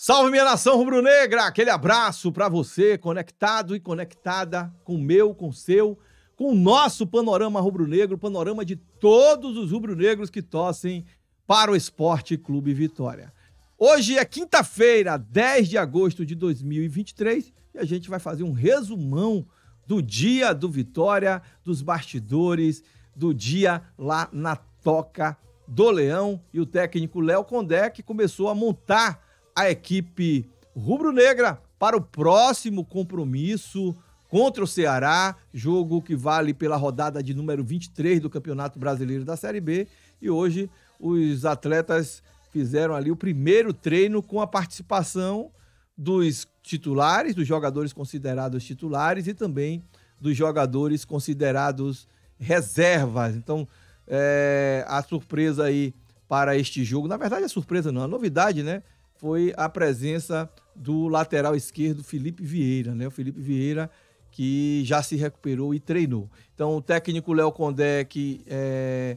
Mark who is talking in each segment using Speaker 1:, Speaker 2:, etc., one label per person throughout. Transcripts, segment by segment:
Speaker 1: Salve minha nação rubro-negra! Aquele abraço para você, conectado e conectada com o meu, com o seu, com o nosso panorama rubro-negro, panorama de todos os rubro-negros que torcem para o Esporte Clube Vitória. Hoje é quinta-feira, 10 de agosto de 2023, e a gente vai fazer um resumão do dia do Vitória, dos bastidores, do dia lá na Toca do Leão. E o técnico Léo Condé que começou a montar a equipe rubro-negra para o próximo compromisso contra o Ceará, jogo que vale pela rodada de número 23 do Campeonato Brasileiro da Série B. E hoje os atletas fizeram ali o primeiro treino com a participação dos titulares, dos jogadores considerados titulares e também dos jogadores considerados reservas. Então, é, a surpresa aí para este jogo, na verdade, a surpresa não, a novidade, né? foi a presença do lateral esquerdo Felipe Vieira, né? O Felipe Vieira que já se recuperou e treinou. Então, o técnico Léo Condé, que é,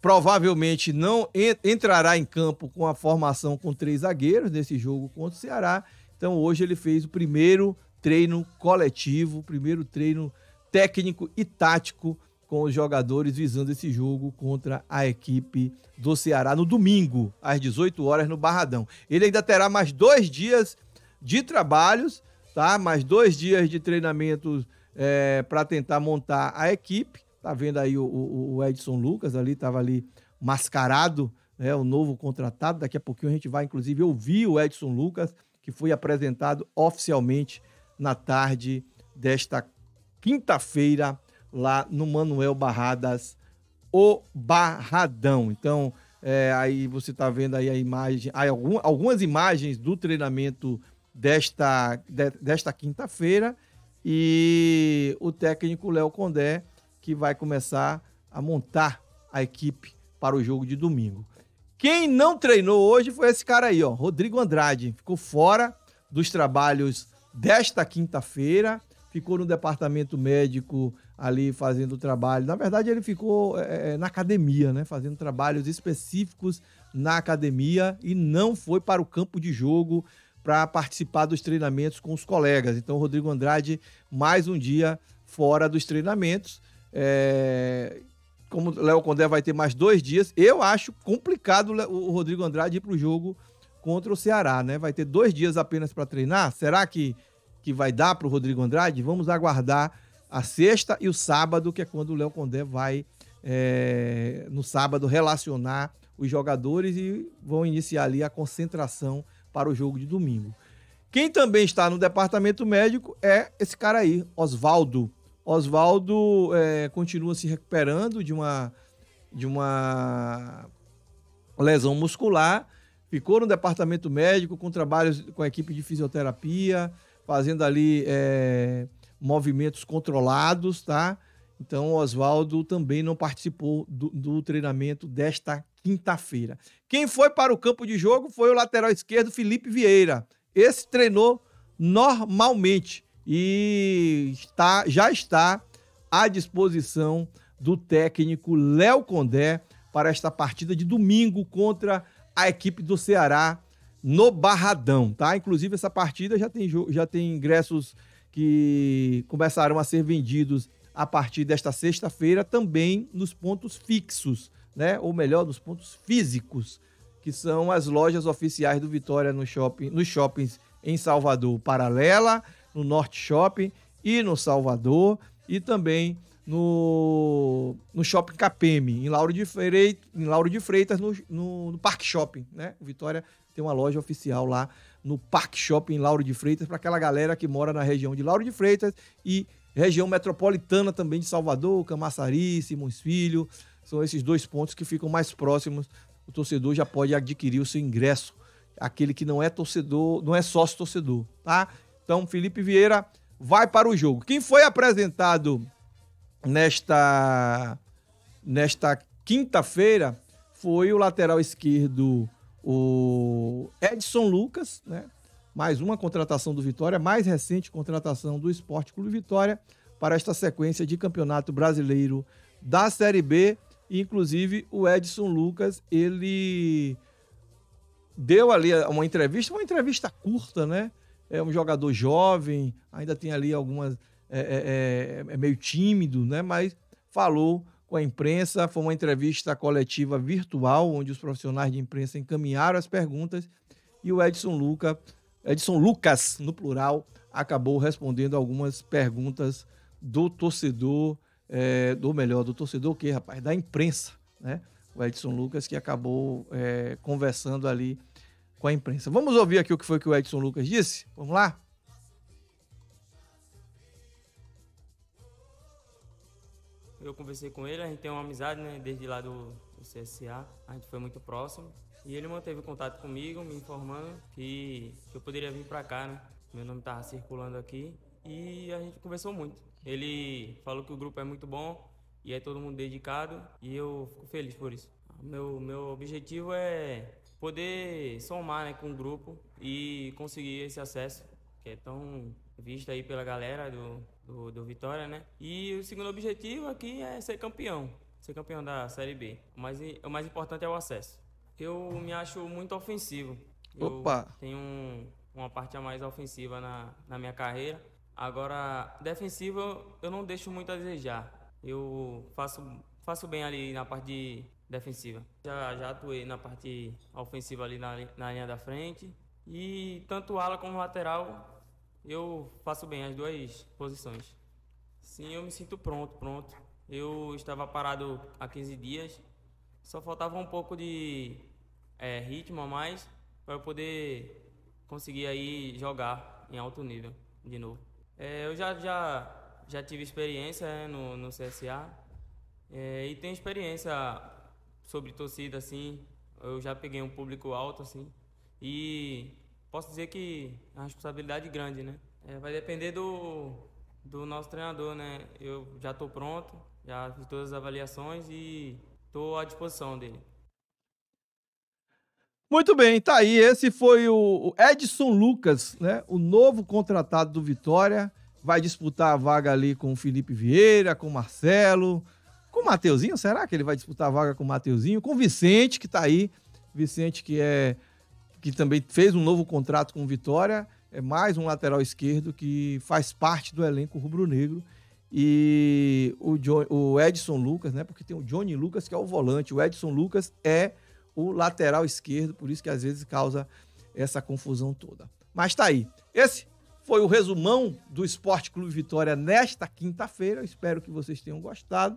Speaker 1: provavelmente não entrará em campo com a formação com três zagueiros nesse jogo contra o Ceará. Então, hoje ele fez o primeiro treino coletivo, o primeiro treino técnico e tático com os jogadores visando esse jogo contra a equipe do Ceará no domingo, às 18 horas, no Barradão. Ele ainda terá mais dois dias de trabalhos, tá? Mais dois dias de treinamentos é, para tentar montar a equipe. Tá vendo aí o, o, o Edson Lucas ali, estava ali mascarado, né? O novo contratado. Daqui a pouquinho a gente vai, inclusive, ouvir o Edson Lucas, que foi apresentado oficialmente na tarde desta quinta-feira lá no Manuel Barradas, o Barradão. Então, é, aí você está vendo aí a imagem, aí algum, algumas imagens do treinamento desta, de, desta quinta-feira e o técnico Léo Condé que vai começar a montar a equipe para o jogo de domingo. Quem não treinou hoje foi esse cara aí, ó, Rodrigo Andrade. Ficou fora dos trabalhos desta quinta-feira, ficou no departamento médico ali fazendo trabalho. Na verdade, ele ficou é, é, é, na academia, né? Fazendo trabalhos específicos na academia e não foi para o campo de jogo para participar dos treinamentos com os colegas. Então, Rodrigo Andrade, mais um dia fora dos treinamentos. É... Como o Léo Condé vai ter mais dois dias, eu acho complicado o Rodrigo Andrade ir para o jogo contra o Ceará, né? Vai ter dois dias apenas para treinar. Será que, que vai dar para o Rodrigo Andrade? Vamos aguardar a sexta e o sábado, que é quando o Léo Condé vai, é, no sábado, relacionar os jogadores e vão iniciar ali a concentração para o jogo de domingo. Quem também está no departamento médico é esse cara aí, Oswaldo. Oswaldo é, continua se recuperando de uma, de uma lesão muscular, ficou no departamento médico com trabalhos com a equipe de fisioterapia, fazendo ali é, movimentos controlados, tá? Então, o Oswaldo também não participou do, do treinamento desta quinta-feira. Quem foi para o campo de jogo foi o lateral esquerdo Felipe Vieira. Esse treinou normalmente e está, já está à disposição do técnico Léo Condé para esta partida de domingo contra a equipe do Ceará no Barradão, tá? Inclusive essa partida já tem já tem ingressos que começaram a ser vendidos a partir desta sexta-feira também nos pontos fixos, né? Ou melhor, nos pontos físicos, que são as lojas oficiais do Vitória no shopping, nos shoppings em Salvador, Paralela, no Norte Shopping e no Salvador, e também no, no Shopping Capeme, em Lauro de Freitas, em Lauro de Freitas no, no, no Parque Shopping, né? O Vitória tem uma loja oficial lá no Parque Shopping Lauro de Freitas, para aquela galera que mora na região de Lauro de Freitas e região metropolitana também de Salvador, Camaçari, Simões Filho. São esses dois pontos que ficam mais próximos. O torcedor já pode adquirir o seu ingresso. Aquele que não é torcedor, não é sócio torcedor, tá? Então, Felipe Vieira vai para o jogo. Quem foi apresentado nesta nesta quinta-feira foi o lateral esquerdo o Edson Lucas, né? Mais uma contratação do Vitória, mais recente contratação do Esporte Clube Vitória para esta sequência de Campeonato Brasileiro da Série B. Inclusive, o Edson Lucas, ele deu ali uma entrevista, uma entrevista curta, né? É um jogador jovem, ainda tem ali algumas. É, é, é, é meio tímido, né? Mas falou com a imprensa. Foi uma entrevista coletiva virtual, onde os profissionais de imprensa encaminharam as perguntas e o Edson, Luca, Edson Lucas, no plural, acabou respondendo algumas perguntas do torcedor, é, do melhor, do torcedor que, rapaz, da imprensa, né? O Edson Lucas que acabou é, conversando ali com a imprensa. Vamos ouvir aqui o que foi que o Edson Lucas disse? Vamos lá?
Speaker 2: eu conversei com ele, a gente tem uma amizade, né, desde lá do, do CSA, a gente foi muito próximo. E ele manteve contato comigo, me informando que, que eu poderia vir para cá, né? Meu nome estava tá circulando aqui e a gente conversou muito. Ele falou que o grupo é muito bom e é todo mundo dedicado e eu fico feliz por isso. Meu, meu objetivo é poder somar né, com o grupo e conseguir esse acesso que é tão visto aí pela galera do, do, do Vitória, né? E o segundo objetivo aqui é ser campeão, ser campeão da Série B. O mais, o mais importante é o acesso. Eu me acho muito ofensivo. Eu Opa! Tenho um, uma parte a mais ofensiva na, na minha carreira. Agora, defensiva eu não deixo muito a desejar. Eu faço, faço bem ali na parte de defensiva. Já, já atuei na parte ofensiva ali na, na linha da frente. E tanto ala como lateral eu faço bem as duas posições. Sim, eu me sinto pronto, pronto. Eu estava parado há 15 dias, só faltava um pouco de é, ritmo a mais para eu poder conseguir aí jogar em alto nível de novo. É, eu já, já, já tive experiência né, no, no CSA é, e tenho experiência sobre torcida, assim. Eu já peguei um público alto, assim. E posso dizer que é uma responsabilidade grande, né? É, vai depender do, do nosso treinador, né? Eu já estou pronto, já fiz todas as avaliações e estou à disposição dele.
Speaker 1: Muito bem, tá aí. Esse foi o Edson Lucas, né? O novo contratado do Vitória. Vai disputar a vaga ali com o Felipe Vieira, com o Marcelo, com o Mateuzinho. Será que ele vai disputar a vaga com o Mateuzinho? Com o Vicente, que tá aí. Vicente, que é que também fez um novo contrato com o Vitória, é mais um lateral esquerdo que faz parte do elenco rubro-negro. E o, John, o Edson Lucas, né? Porque tem o Johnny Lucas, que é o volante. O Edson Lucas é o lateral esquerdo, por isso que às vezes causa essa confusão toda. Mas tá aí. Esse foi o resumão do Esporte Clube Vitória nesta quinta-feira. Eu espero que vocês tenham gostado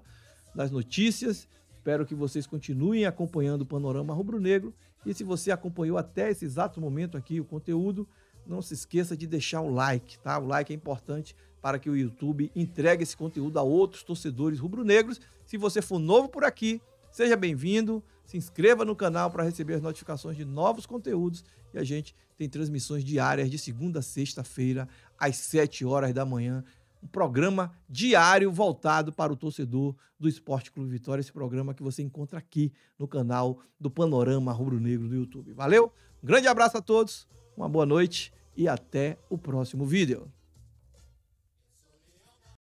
Speaker 1: das notícias. Espero que vocês continuem acompanhando o Panorama Rubro Negro e se você acompanhou até esse exato momento aqui o conteúdo, não se esqueça de deixar o like, tá? O like é importante para que o YouTube entregue esse conteúdo a outros torcedores rubro-negros. Se você for novo por aqui, seja bem-vindo, se inscreva no canal para receber as notificações de novos conteúdos e a gente tem transmissões diárias de segunda a sexta-feira às 7 horas da manhã um programa diário voltado para o torcedor do Esporte Clube Vitória, esse programa que você encontra aqui no canal do Panorama Rubro Negro do YouTube. Valeu, um grande abraço a todos, uma boa noite e até o próximo vídeo.